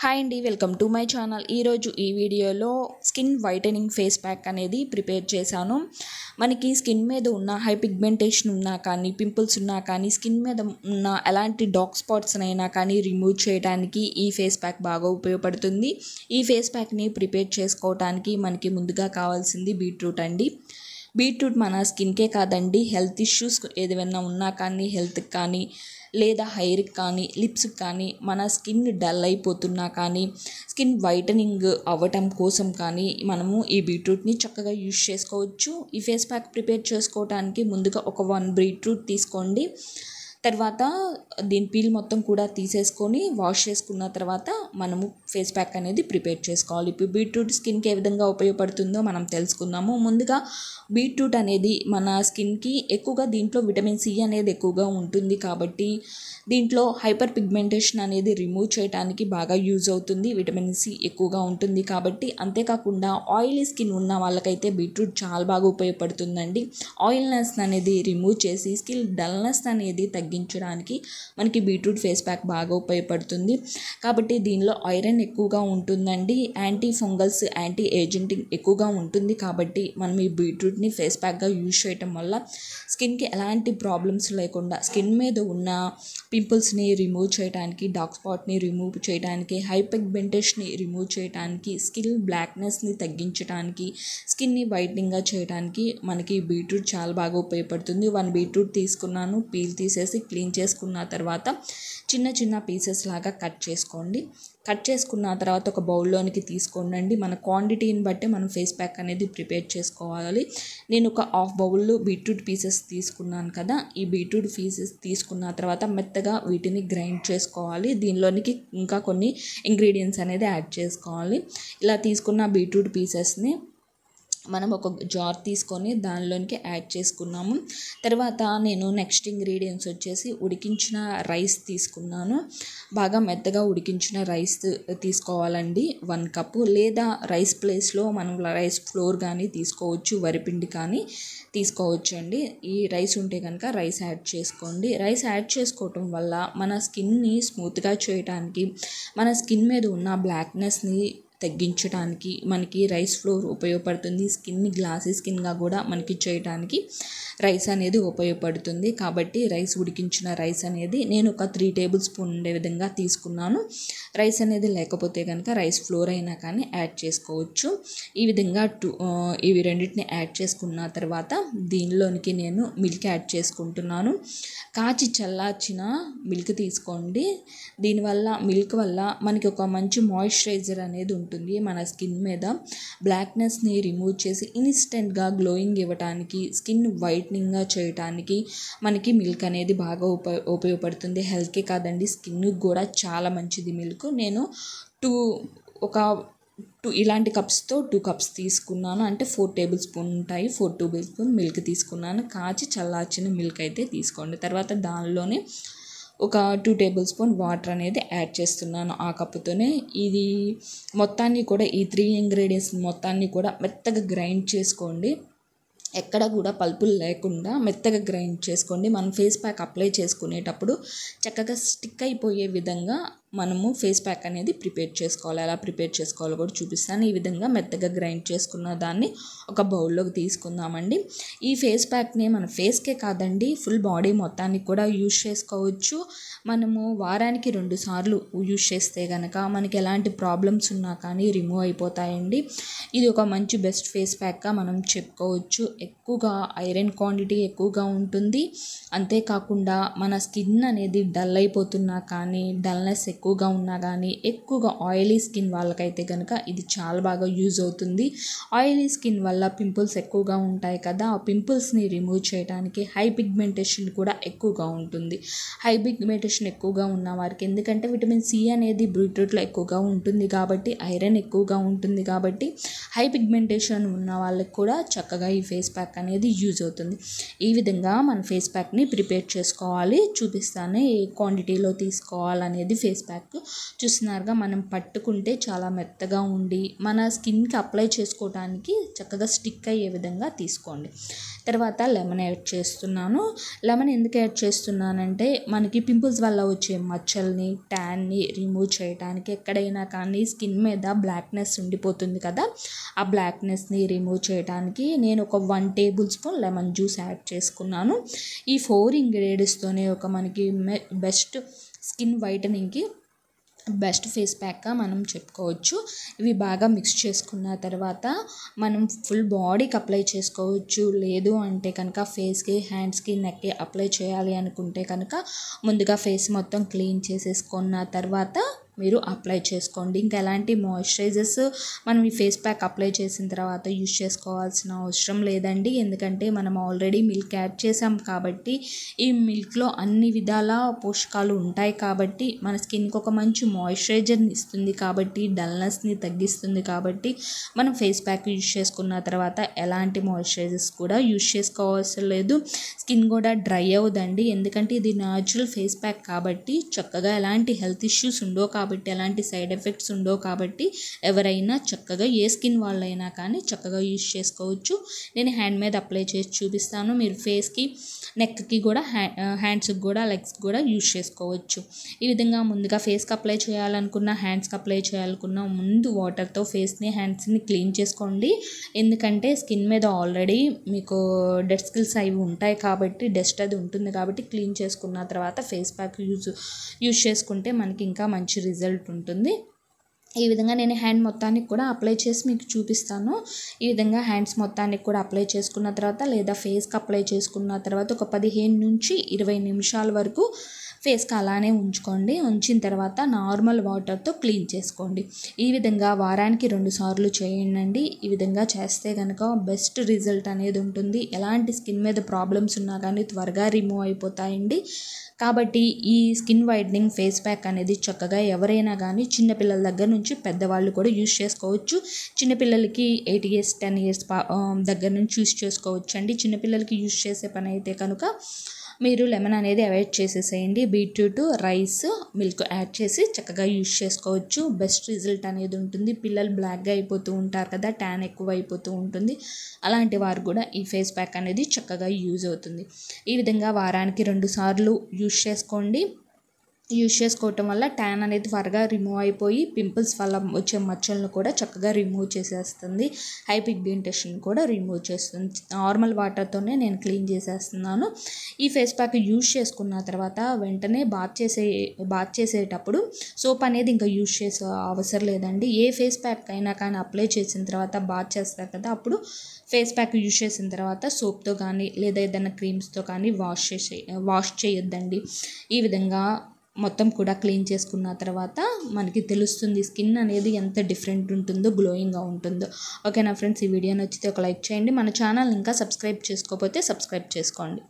hi అండి welcome to my channel ఈరోజు ఈ వీడియోలో స్కిన్ వైటనింగ్ ఫేస్ ప్యాక్ అనేది ప్రిపేర్ చేశాను మనకి స్కిన్ మీద ఉన్న హై పిగ్మెంటేషన్ ఉన్నా కానీ పింపుల్స్ ఉన్నా కానీ స్కిన్ మీద ఉన్న ఎలాంటి డార్క్ స్పాట్స్ అయినా కానీ రిమూవ్ చేయడానికి ఈ ఫేస్ ప్యాక్ బాగా ఉపయోగపడుతుంది ఈ ఫేస్ ప్యాక్ని ప్రిపేర్ చేసుకోవడానికి మనకి ముందుగా కావాల్సింది బీట్రూట్ అండి బీట్రూట్ మన స్కిన్కే కాదండి హెల్త్ ఇష్యూస్ ఏదైనా ఉన్నా కానీ హెల్త్కి కానీ లేదా హెయిర్కి కానీ లిప్స్కి కానీ మన స్కిన్ డల్ అయిపోతున్నా కానీ స్కిన్ వైటనింగ్ అవ్వటం కోసం కానీ మనము ఈ బీట్రూట్ని చక్కగా యూజ్ చేసుకోవచ్చు ఈ ఫేస్ ప్యాక్ ప్రిపేర్ చేసుకోవడానికి ముందుగా ఒక వన్ బీట్రూట్ తీసుకోండి తర్వాత దీని పీల్ మొత్తం కూడా తీసేసుకొని వాష్ చేసుకున్న తర్వాత మనము ఫేస్ ప్యాక్ అనేది ప్రిపేర్ చేసుకోవాలి ఇప్పుడు బీట్రూట్ స్కిన్కి ఏ విధంగా ఉపయోగపడుతుందో మనం తెలుసుకుందాము ముందుగా బీట్రూట్ అనేది మన స్కిన్కి ఎక్కువగా దీంట్లో విటమిన్ సి అనేది ఎక్కువగా ఉంటుంది కాబట్టి దీంట్లో హైపర్ పిగ్మెంటేషన్ అనేది రిమూవ్ చేయడానికి బాగా యూజ్ అవుతుంది విటమిన్ సి ఎక్కువగా ఉంటుంది కాబట్టి అంతేకాకుండా ఆయిలీ స్కిన్ ఉన్న వాళ్ళకైతే బీట్రూట్ చాలా బాగా ఉపయోగపడుతుందండి ఆయిల్నెస్ అనేది రిమూవ్ చేసి స్కిన్ డల్నెస్ అనేది తగ్గి తగ్గించడానికి మనకి బీట్రూట్ ఫేస్ ప్యాక్ బాగా ఉపయోగపడుతుంది కాబట్టి దీనిలో ఐరన్ ఎక్కువగా ఉంటుందండి యాంటీ ఫంగల్స్ యాంటీ ఏజెంటింగ్ ఎక్కువగా ఉంటుంది కాబట్టి మనం ఈ బీట్రూట్ని ఫేస్ ప్యాక్గా యూజ్ చేయటం వల్ల స్కిన్కి ఎలాంటి ప్రాబ్లమ్స్ లేకుండా స్కిన్ మీద ఉన్న పింపుల్స్ని రిమూవ్ చేయడానికి డార్క్ స్పాట్ని రిమూవ్ చేయడానికి హైపెగ్మెంటేషన్ని రిమూవ్ చేయడానికి స్కిన్ బ్లాక్నెస్ని తగ్గించడానికి స్కిన్ని వైట్నింగ్గా చేయడానికి మనకి బీట్రూట్ చాలా బాగా ఉపయోగపడుతుంది వన్ బీట్రూట్ తీసుకున్నాను పీల్ తీసేసి చేసి క్లీన్ చేసుకున్న తర్వాత చిన్న చిన్న పీసెస్ లాగా కట్ చేసుకోండి కట్ చేసుకున్న తర్వాత ఒక బౌల్లోనికి తీసుకోండి మన క్వాంటిటీని బట్టి మనం ఫేస్ ప్యాక్ అనేది ప్రిపేర్ చేసుకోవాలి నేను ఒక హాఫ్ బౌల్లో బీట్రూట్ పీసెస్ తీసుకున్నాను కదా ఈ బీట్రూట్ పీసెస్ తీసుకున్న తర్వాత మెత్తగా వీటిని గ్రైండ్ చేసుకోవాలి దీనిలోనికి ఇంకా కొన్ని ఇంగ్రీడియంట్స్ అనేది యాడ్ చేసుకోవాలి ఇలా తీసుకున్న బీట్రూట్ పీసెస్ని మనం ఒక జార్ తీసుకొని దానిలోనికి యాడ్ చేసుకున్నాము తర్వాత నేను నెక్స్ట్ ఇంగ్రీడియంట్స్ వచ్చేసి ఉడికించిన రైస్ తీసుకున్నాను బాగా మెత్తగా ఉడికించిన రైస్ తీసుకోవాలండి వన్ కప్పు లేదా రైస్ ప్లేస్లో మనం రైస్ ఫ్లోర్ కానీ తీసుకోవచ్చు వరిపిండి కానీ తీసుకోవచ్చు అండి ఈ రైస్ ఉంటే కనుక రైస్ యాడ్ చేసుకోండి రైస్ యాడ్ చేసుకోవటం వల్ల మన స్కిన్ని స్మూత్గా చేయడానికి మన స్కిన్ మీద ఉన్న బ్లాక్నెస్ని తగ్గించడానికి మనకి రైస్ ఫ్లోర్ ఉపయోగపడుతుంది స్కిన్ని గ్లాసీ స్కిన్గా కూడా మనకి చేయడానికి రైస్ అనేది ఉపయోగపడుతుంది కాబట్టి రైస్ ఉడికించిన రైస్ అనేది నేను ఒక త్రీ టేబుల్ స్పూన్ ఉండే విధంగా తీసుకున్నాను రైస్ అనేది లేకపోతే కనుక రైస్ ఫ్లోర్ అయినా కానీ యాడ్ చేసుకోవచ్చు ఈ విధంగా టూ ఇవి రెండింటిని యాడ్ చేసుకున్న తర్వాత దీనిలోనికి నేను మిల్క్ యాడ్ చేసుకుంటున్నాను కాచి చల్లార్చిన మిల్క్ తీసుకోండి దీనివల్ల మిల్క్ వల్ల మనకి ఒక మంచి మాయిశ్చరైజర్ అనేది ఉంటుంది ఉంటుంది మన స్కిన్ మీద బ్లాక్నెస్ని రిమూవ్ చేసి ఇన్స్టెంట్గా గ్లోయింగ్ ఇవ్వటానికి స్కిన్ వైట్నింగ్గా చేయటానికి మనకి మిల్క్ అనేది బాగా ఉప ఉపయోగపడుతుంది హెల్త్కే కాదండి స్కిన్ కూడా చాలా మంచిది మిల్క్ నేను టూ ఒక టూ ఇలాంటి కప్స్తో టూ కప్స్ తీసుకున్నాను అంటే ఫోర్ టేబుల్ స్పూన్ ఉంటాయి ఫోర్ టేబుల్ స్పూన్ మిల్క్ తీసుకున్నాను కాచి చల్లార్చిన మిల్క్ అయితే తీసుకోండి తర్వాత దానిలోనే ఒక టూ టేబుల్ స్పూన్ వాటర్ అనేది యాడ్ చేస్తున్నాను ఆ కప్పుతోనే ఇది మొత్తాన్ని కూడా ఈ త్రీ ఇంగ్రీడియంట్స్ మొత్తాన్ని కూడా మెత్తగా గ్రైండ్ చేసుకోండి ఎక్కడ కూడా పల్పులు లేకుండా మెత్తగా గ్రైండ్ చేసుకోండి మనం ఫేస్ ప్యాక్ అప్లై చేసుకునేటప్పుడు చక్కగా స్టిక్ అయిపోయే విధంగా మనము ఫేస్ ప్యాక్ అనేది ప్రిపేర్ చేసుకోవాలి ఎలా ప్రిపేర్ చేసుకోవాలో కూడా చూపిస్తాను ఈ విధంగా మెత్తగా గ్రైండ్ చేసుకున్న దాన్ని ఒక బౌల్లోకి తీసుకుందామండి ఈ ఫేస్ ప్యాక్ని మన ఫేస్కే కాదండి ఫుల్ బాడీ మొత్తానికి కూడా యూజ్ చేసుకోవచ్చు మనము వారానికి రెండు సార్లు యూజ్ చేస్తే కనుక మనకి ఎలాంటి ప్రాబ్లమ్స్ ఉన్నా కానీ రిమూవ్ అయిపోతాయండి ఇది ఒక మంచి బెస్ట్ ఫేస్ ప్యాక్గా మనం చెప్పుకోవచ్చు ఎక్కువగా ఐరన్ క్వాంటిటీ ఎక్కువగా ఉంటుంది అంతేకాకుండా మన స్కిన్ అనేది డల్ అయిపోతున్నా కానీ డల్నెస్ ఎక్కువ తక్కువగా ఉన్నా కానీ ఎక్కువగా ఆయిలీ స్కిన్ వాళ్ళకైతే కనుక ఇది చాలా బాగా యూజ్ అవుతుంది ఆయిలీ స్కిన్ వల్ల పింపుల్స్ ఎక్కువగా ఉంటాయి కదా ఆ పింపుల్స్ని రిమూవ్ చేయడానికి హై పిగ్మెంటేషన్ కూడా ఎక్కువగా ఉంటుంది హై పిగ్మెంటేషన్ ఎక్కువగా ఉన్న వారికి ఎందుకంటే విటమిన్ సి అనేది బ్రూట్రూట్లో ఎక్కువగా ఉంటుంది కాబట్టి ఐరన్ ఎక్కువగా ఉంటుంది కాబట్టి హై పిగ్మెంటేషన్ ఉన్న వాళ్ళకి కూడా చక్కగా ఈ ఫేస్ ప్యాక్ అనేది యూజ్ అవుతుంది ఈ విధంగా మన ఫేస్ ప్యాక్ని ప్రిపేర్ చేసుకోవాలి చూపిస్తాను ఏ క్వాంటిటీలో తీసుకోవాలనేది ఫేస్ ప్యాక్ ప్యాక్ చూస్తున్నారుగా మనం పట్టుకుంటే చాలా మెత్తగా ఉండి మన స్కిన్కి అప్లై చేసుకోవడానికి చక్కగా స్టిక్ అయ్యే విధంగా తీసుకోండి తర్వాత లెమన్ యాడ్ చేస్తున్నాను లెమన్ ఎందుకు యాడ్ చేస్తున్నానంటే మనకి పింపుల్స్ వల్ల వచ్చే మచ్చల్ని ట్యాన్ని రిమూవ్ చేయడానికి ఎక్కడైనా కానీ స్కిన్ మీద బ్లాక్నెస్ ఉండిపోతుంది కదా ఆ బ్లాక్నెస్ని రిమూవ్ చేయడానికి నేను ఒక one tablespoon lemon juice add చేసుకున్నాను ఈ ఫోర్ ఇంగ్రీడియంట్స్తోనే ఒక మనకి బెస్ట్ స్కిన్ వైటనింగ్కి బెస్ట్ ఫేస్ ప్యాక్గా మనం చెప్పుకోవచ్చు ఇవి బాగా మిక్స్ చేసుకున్న తర్వాత మనం ఫుల్ బాడీకి అప్లై చేసుకోవచ్చు లేదు అంటే కనుక ఫేస్కి హ్యాండ్స్కి నెక్కి అప్లై చేయాలి అనుకుంటే కనుక ముందుగా ఫేస్ మొత్తం క్లీన్ చేసేసుకున్న తర్వాత మీరు అప్లై చేసుకోండి ఇంకా ఎలాంటి మాయిశ్చరైజర్స్ మనం ఈ ఫేస్ ప్యాక్ అప్లై చేసిన తర్వాత యూజ్ చేసుకోవాల్సిన అవసరం లేదండి ఎందుకంటే మనం ఆల్రెడీ మిల్క్ యాడ్ చేసాం కాబట్టి ఈ మిల్క్లో అన్ని విధాల పోషకాలు ఉంటాయి కాబట్టి మన స్కిన్కి ఒక మంచి మాయిశ్చరైజర్ని ఇస్తుంది కాబట్టి డల్నెస్ని తగ్గిస్తుంది కాబట్టి మనం ఫేస్ ప్యాక్ యూజ్ చేసుకున్న తర్వాత ఎలాంటి మాయిశ్చరైజర్స్ కూడా యూజ్ చేసుకోవాల్సిన లేదు స్కిన్ కూడా డ్రై అవ్వదండి ఎందుకంటే ఇది న్యాచురల్ ఫేస్ ప్యాక్ కాబట్టి చక్కగా ఎలాంటి హెల్త్ ఇష్యూస్ ఉండో కాబట్టి కాబట్టి ఎలాంటి సైడ్ ఎఫెక్ట్స్ ఉండవు కాబట్టి ఎవరైనా చక్కగా ఏ స్కిన్ వాళ్ళైనా కానీ చక్కగా యూజ్ చేసుకోవచ్చు నేను హ్యాండ్ మీద అప్లై చేసి చూపిస్తాను మీరు ఫేస్కి నెక్కి కూడా హ్యాండ్ హ్యాండ్స్కి కూడా లెగ్స్కి కూడా యూజ్ చేసుకోవచ్చు ఈ విధంగా ముందుగా ఫేస్కి అప్లై చేయాలనుకున్న హ్యాండ్స్కి అప్లై చేయాలనుకున్న ముందు వాటర్తో ఫేస్ని హ్యాండ్స్ని క్లీన్ చేసుకోండి ఎందుకంటే స్కిన్ మీద ఆల్రెడీ మీకు డెడ్ స్కిల్స్ అవి ఉంటాయి కాబట్టి డస్ట్ అది ఉంటుంది కాబట్టి క్లీన్ చేసుకున్న తర్వాత ఫేస్ ప్యాక్ యూజ్ యూజ్ చేసుకుంటే మనకి ఇంకా మంచి రిజల్ట్ result on ఈ విధంగా నేను హ్యాండ్ మొత్తానికి కూడా అప్లై చేసి మీకు చూపిస్తాను ఈ విధంగా హ్యాండ్స్ మొత్తానికి కూడా అప్లై చేసుకున్న తర్వాత లేదా ఫేస్కి అప్లై చేసుకున్న తర్వాత ఒక పదిహేను నుంచి ఇరవై నిమిషాల వరకు ఫేస్కి అలానే ఉంచుకోండి ఉంచిన తర్వాత నార్మల్ వాటర్తో క్లీన్ చేసుకోండి ఈ విధంగా వారానికి రెండు సార్లు చేయండి ఈ విధంగా చేస్తే కనుక బెస్ట్ రిజల్ట్ అనేది ఉంటుంది ఎలాంటి స్కిన్ మీద ప్రాబ్లమ్స్ ఉన్నా కానీ త్వరగా రిమూవ్ అయిపోతాయండి కాబట్టి ఈ స్కిన్ వైడ్నింగ్ ఫేస్ ప్యాక్ అనేది చక్కగా ఎవరైనా కానీ చిన్నపిల్లల దగ్గర నుంచి నుంచి పెద్దవాళ్ళు కూడా యూజ్ చేసుకోవచ్చు చిన్నపిల్లలకి ఎయిట్ ఇయర్స్ టెన్ ఇయర్స్ దగ్గర నుంచి యూజ్ చేసుకోవచ్చు అండి చిన్నపిల్లలకి యూజ్ చేసే పని అయితే కనుక మీరు లెమన్ అనేది అవాయిడ్ చేసేసేయండి బీట్రూట్ రైస్ మిల్క్ యాడ్ చేసి చక్కగా యూజ్ చేసుకోవచ్చు బెస్ట్ రిజల్ట్ అనేది ఉంటుంది పిల్లలు బ్లాక్గా అయిపోతూ ఉంటారు కదా ట్యాన్ ఎక్కువ అయిపోతూ ఉంటుంది అలాంటి వారు కూడా ఈ ఫేస్ ప్యాక్ అనేది చక్కగా యూజ్ అవుతుంది ఈ విధంగా వారానికి రెండు సార్లు యూజ్ చేసుకోండి యూజ్ చేసుకోవటం వల్ల ట్యాన్ అనేది త్వరగా రిమూవ్ అయిపోయి పింపుల్స్ వల్ల వచ్చే మచ్చలను కూడా చక్కగా రిమూవ్ చేసేస్తుంది హై పిగ్మెంటేషన్ కూడా రిమూవ్ చేస్తుంది నార్మల్ వాటర్తోనే నేను క్లీన్ చేసేస్తున్నాను ఈ ఫేస్ ప్యాక్ యూజ్ చేసుకున్న తర్వాత వెంటనే బాత్ చేసే బాత్ చేసేటప్పుడు సోప్ అనేది ఇంకా యూజ్ చేసే అవసరం లేదండి ఏ ఫేస్ ప్యాక్ అయినా కానీ అప్లై చేసిన తర్వాత బాత్ చేస్తారు కదా అప్పుడు ఫేస్ ప్యాక్ యూజ్ చేసిన తర్వాత సోప్తో కానీ లేదా ఏదైనా క్రీమ్స్తో కానీ వాష్ చేసే వాష్ చేయొద్దండి ఈ విధంగా మొత్తం కూడా క్లీన్ చేసుకున్న తర్వాత మనకి తెలుస్తుంది స్కిన్ అనేది ఎంత డిఫరెంట్ ఉంటుందో గ్లోయింగ్గా ఉంటుందో ఓకే నా ఫ్రెండ్స్ ఈ వీడియో నచ్చితే ఒక లైక్ చేయండి మన ఛానల్ ఇంకా సబ్స్క్రైబ్ చేసుకోకపోతే సబ్స్క్రైబ్ చేసుకోండి